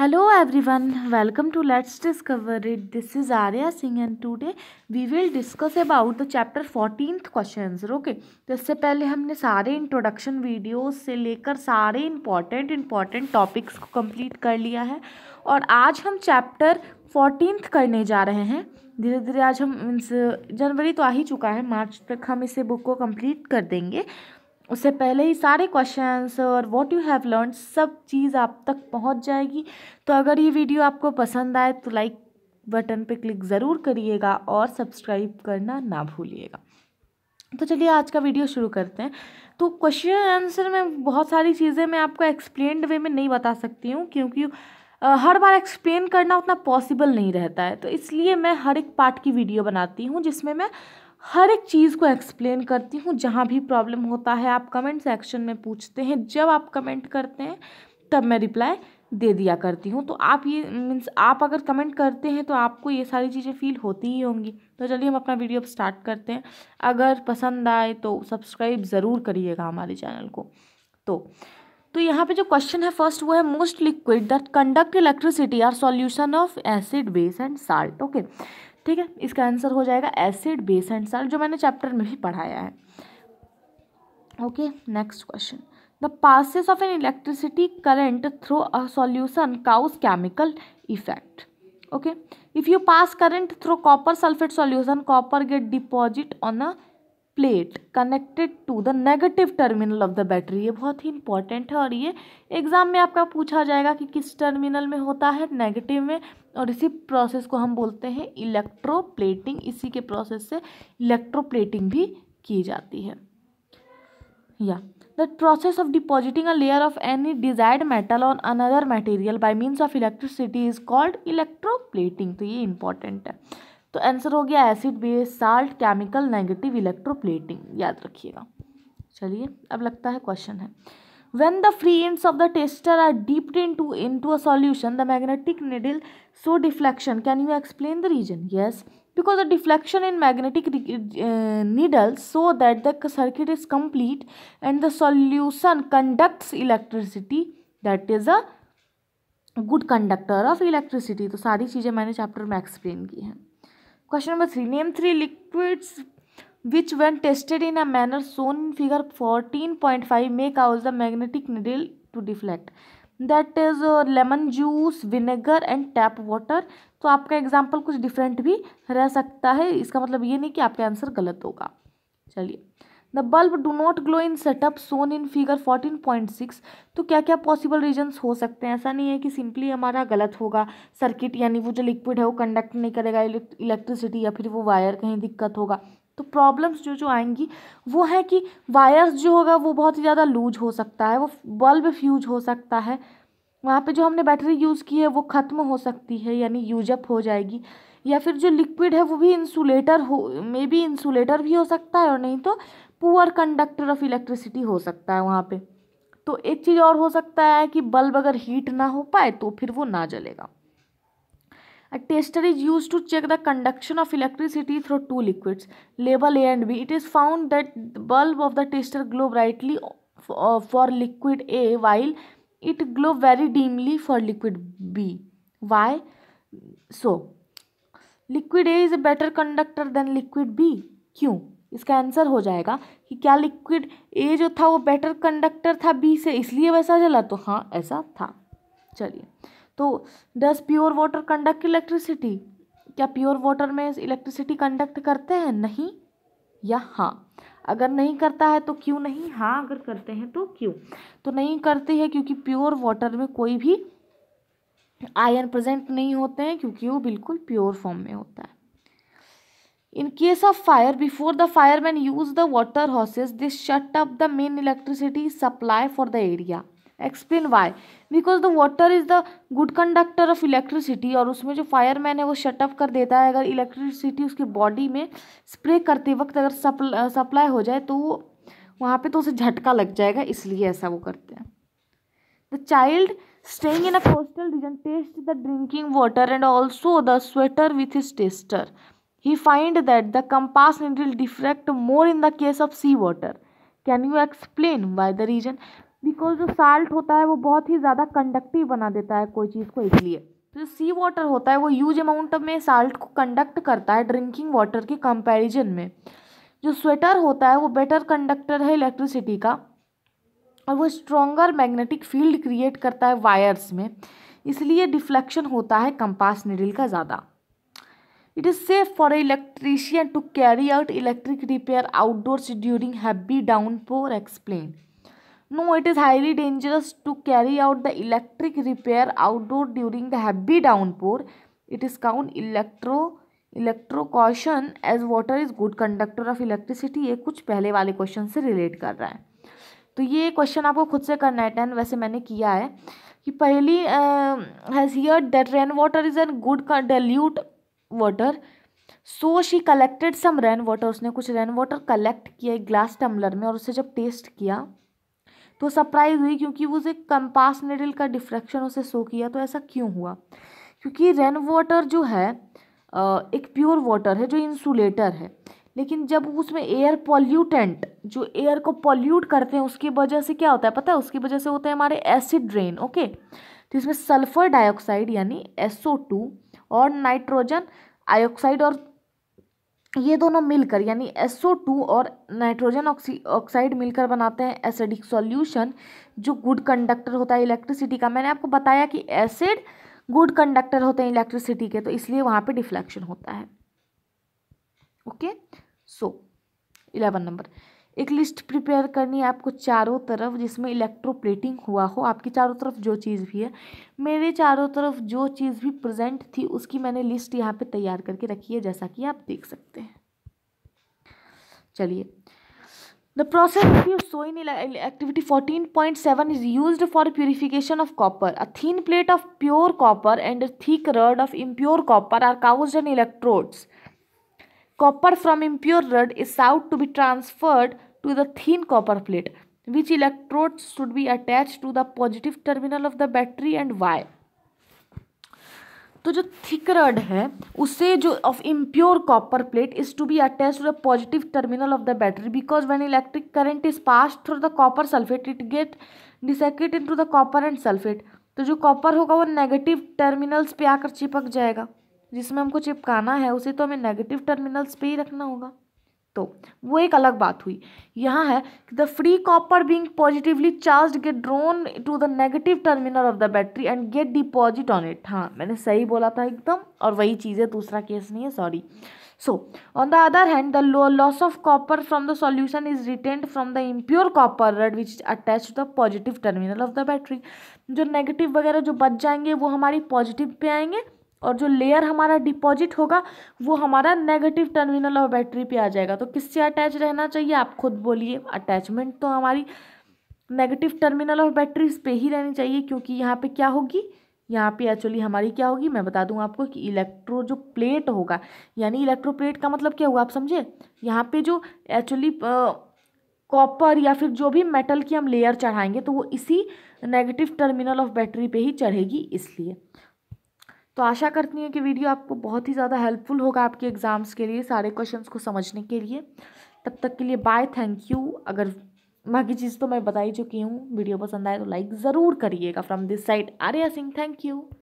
hello everyone welcome to let's discover it this is arya singh and and today we will discuss about the chapter question question okay तो इससे पहले हमने सारे introduction videos से लेकर सारे important important topics को complete कर लिया है और आज हम चैप्टर फोर्टीनथ करने जा रहे हैं धीरे धीरे आज हम मीन्स जनवरी तो आ ही चुका है मार्च तक हम इसे बुक को कम्प्लीट कर देंगे उससे पहले ही सारे क्वेश्चंस और व्हाट यू हैव लर्न सब चीज़ आप तक पहुंच जाएगी तो अगर ये वीडियो आपको पसंद आए तो लाइक बटन पे क्लिक ज़रूर करिएगा और सब्सक्राइब करना ना भूलिएगा तो चलिए आज का वीडियो शुरू करते हैं तो क्वेश्चन आंसर में बहुत सारी चीज़ें मैं आपको एक्सप्लेन्ड वे में नहीं बता सकती हूँ क्योंकि हर बार एक्सप्लेन करना उतना पॉसिबल नहीं रहता है तो इसलिए मैं हर एक पार्ट की वीडियो बनाती हूँ जिसमें मैं हर एक चीज़ को एक्सप्लेन करती हूँ जहाँ भी प्रॉब्लम होता है आप कमेंट सेक्शन में पूछते हैं जब आप कमेंट करते हैं तब मैं रिप्लाई दे दिया करती हूँ तो आप ये मीन्स आप अगर कमेंट करते हैं तो आपको ये सारी चीज़ें फील होती ही होंगी तो चलिए हम अपना वीडियो अब स्टार्ट करते हैं अगर पसंद आए तो सब्सक्राइब ज़रूर करिएगा हमारे चैनल को तो तो यहाँ पे जो क्वेश्चन है फर्स्ट वो है most liquid that conduct electricity are solution of acid base and salt okay ठीक है इसका आंसर हो जाएगा एसिड बेस एंड साल्ट जो मैंने चैप्टर में भी पढ़ाया है okay next question the passage of an electricity current through a solution causes chemical effect okay if you pass current through copper sulphate solution copper get deposit on a plate connected to the negative terminal of the battery ये बहुत ही important है और ये exam में आपका पूछा जाएगा कि किस टर्मिनल में होता है नेगेटिव में और इसी प्रोसेस को हम बोलते हैं इलेक्ट्रोप्लेटिंग इसी के प्रोसेस से इलेक्ट्रोप्लेटिंग भी की जाती है या the process of depositing a layer of any desired metal on another material by means of electricity is called electroplating तो ये इंपॉर्टेंट है तो आंसर हो गया acid base salt chemical negative electroplating याद रखिएगा चलिए अब लगता है क्वेश्चन है when the free ends of the tester are dip into into a solution the magnetic needle shows deflection can you explain the reason yes because the deflection in magnetic needle so that the circuit is complete and the solution conducts electricity that is a good conductor of electricity तो सारी चीज़ें मैंने chapter में explain की हैं question number three name three liquids which when tested in a manner shown figure fourteen point five make आउज the magnetic needle to deflect that is lemon juice vinegar and tap water तो आपका example कुछ different भी रह सकता है इसका मतलब ये नहीं कि आपका आंसर गलत होगा चलिए the bulb do not glow in setup shown in figure fourteen point six तो क्या क्या पॉसिबल रीजन्स हो सकते हैं ऐसा नहीं है कि सिंपली हमारा गलत होगा सर्किट यानी वो जो लिक्विड है वो कंडक्ट नहीं करेगा इलेक्ट्रिसिटी या फिर वो वायर कहीं दिक्कत होगा तो प्रॉब्लम्स जो जो आएंगी वो है कि वायर्स जो होगा वो बहुत ही ज़्यादा लूज हो सकता है वो बल्ब फ्यूज हो सकता है वहाँ पे जो हमने बैटरी यूज़ की है वो ख़त्म हो सकती है यानी यूजअप हो जाएगी या फिर जो लिक्विड है वो भी इंसुलेटर हो मे बी इंसुलेटर भी हो सकता है और नहीं तो पुअर कंडक्टर ऑफ इलेक्ट्रिसिटी हो सकता है वहाँ पे तो एक चीज़ और हो सकता है कि बल्ब अगर हीट ना हो पाए तो फिर वो ना जलेगा a tester is use to check the conduction of electricity through two liquids label A and B it is found that bulb of the tester glow brightly for liquid A while it glow very dimly for liquid B why so liquid A is a better conductor than liquid B क्यों इसका answer हो जाएगा कि क्या liquid A जो था वो better conductor था बी से इसलिए वैसा चला तो हाँ ऐसा था चलिए तो does pure water conduct electricity क्या प्योर वाटर में इलेक्ट्रिसिटी कंडक्ट करते हैं नहीं या हाँ अगर नहीं करता है तो क्यों नहीं हाँ अगर करते हैं तो क्यों तो नहीं करते हैं क्योंकि प्योर वाटर में कोई भी आयन प्रेजेंट नहीं होते हैं क्योंकि वो बिल्कुल प्योर फॉर्म में होता है in case of fire before the firemen use the water hoses this shut up the main electricity supply for the area explain why because the water is the good conductor of electricity और उसमें जो fireman है वो shut up कर देता है अगर electricity उसकी बॉडी में स्प्रे करते वक्त अगर सप्लाई हो जाए तो वो वहाँ पे तो उसे झटका लग जाएगा इसलिए ऐसा वो करते हैं the child staying in a coastal region test the drinking water and also the sweater with his tester he find that the compass needle diffract more in the case of sea water can you explain by the reason because जो salt होता है वो बहुत ही ज़्यादा conductive बना देता है कोई चीज़ को इसलिए जो सी वाटर होता है वो यूज अमाउंट में साल्ट को कंडक्ट करता है ड्रिंकिंग वाटर के कंपैरिजन में जो स्वेटर होता है वो बेटर कंडक्टर है इलेक्ट्रिसिटी का और वो स्ट्रॉन्गर मैग्नेटिक फील्ड क्रिएट करता है वायर्स में इसलिए डिफ्लेक्शन होता है कंपास निडिल का ज़्यादा it is safe for electrician to carry out electric repair outdoors during heavy downpour explain no it is highly dangerous to carry out the electric repair outdoor during the heavy downpour it is count electro electrocution as water is good conductor of electricity ये कुछ पहले वाले question से relate कर रहा है तो ये क्वेश्चन आपको खुद से करना है टेन वैसे मैंने किया है कि Paheli has hear that rain water is an good dilute water so she collected some rain water उसने कुछ रेन वाटर कलेक्ट किया एक ग्लास टम्बलर में और उसे जब टेस्ट किया तो सरप्राइज हुई क्योंकि वो उसे कंपास नेडल का डिफ्रैक्शन उसे शो किया तो ऐसा क्यों हुआ क्योंकि रेन वाटर जो है एक प्योर वाटर है जो इंसुलेटर है लेकिन जब उसमें एयर पॉल्यूटेंट जो एयर को पॉल्यूट करते हैं उसकी वजह से क्या होता है पता है उसकी वजह से होता है हमारे एसिड ड्रेन ओके तो इसमें सल्फर डाइऑक्साइड यानी एसओ टू और नाइट्रोजन आयोक्साइड और ये दोनों मिलकर यानी SO2 और नाइट्रोजन ऑक्साइड मिलकर बनाते हैं एसिडिक सॉल्यूशन जो गुड कंडक्टर होता है इलेक्ट्रिसिटी का मैंने आपको बताया कि एसिड गुड कंडक्टर होते हैं इलेक्ट्रिसिटी के तो इसलिए वहाँ पे डिफ्लेक्शन होता है ओके सो इलेवन नंबर एक लिस्ट प्रिपेयर करनी है आपको चारों तरफ जिसमें इलेक्ट्रोप्लेटिंग हुआ हो आपकी चारों तरफ जो चीज़ भी है मेरे चारों तरफ जो चीज़ भी प्रेजेंट थी उसकी मैंने लिस्ट यहाँ पे तैयार करके रखी है जैसा कि आप देख सकते हैं चलिए the process of shown activity fourteen point seven is use for purification of copper a thin plate of pure copper and thick rod of impure copper are cause and electrodes copper from impure rod is sought to be transferred to the thin copper plate which electrodes should be attached to the positive terminal of the battery and why तो जो thick rod है उसे जो of impure copper plate is to be attach to the positive terminal of the battery because when electric current is pass through the copper sulphate it get dissociate into the copper and sulphate तो जो copper होगा वो negative terminals पे आकर चिपक जाएगा जिसमें हमको चिपकाना है उसे तो हमें नेगेटिव टर्मिनल्स पे ही रखना होगा तो वो एक अलग बात हुई यहाँ है कि the free copper being positively charge get drawn to the negative terminal of the battery and get deposit on it हाँ मैंने सही बोला था एकदम और वही चीज़ है दूसरा केस नहीं है sorry so on the other hand the loss of copper from the solution is retained from the impure copper rod which is attached to the positive terminal of the battery जो negative वगैरह जो बच जाएंगे वो हमारी positive pay आएंगे और जो लेयर हमारा डिपॉजिट होगा वो हमारा नेगेटिव टर्मिनल ऑफ बैटरी पे आ जाएगा तो किससे अटैच रहना चाहिए आप खुद बोलिए अटैचमेंट तो हमारी नेगेटिव टर्मिनल ऑफ बैटरीज पे ही रहनी चाहिए क्योंकि यहाँ पे क्या होगी यहाँ पे एक्चुअली हमारी क्या होगी मैं बता दूँ आपको कि इलेक्ट्रो जो प्लेट होगा यानी इलेक्ट्रो प्लेट का मतलब क्या हुआ आप समझे यहाँ पर जो एक्चुअली कॉपर या फिर जो भी मेटल की हम लेयर चढ़ाएंगे तो वो इसी नेगेटिव टर्मिनल ऑफ बैटरी पे ही चढ़ेगी इसलिए तो आशा करती हूँ कि वीडियो आपको बहुत ही ज़्यादा हेल्पफुल होगा आपके एग्ज़ाम्स के लिए सारे क्वेश्चंस को समझने के लिए तब तक के लिए बाय थैंक यू अगर बाकी चीज़ तो मैं बता ही चुकी हूँ वीडियो पसंद आए तो लाइक ज़रूर करिएगा from this side Arya Singh thank you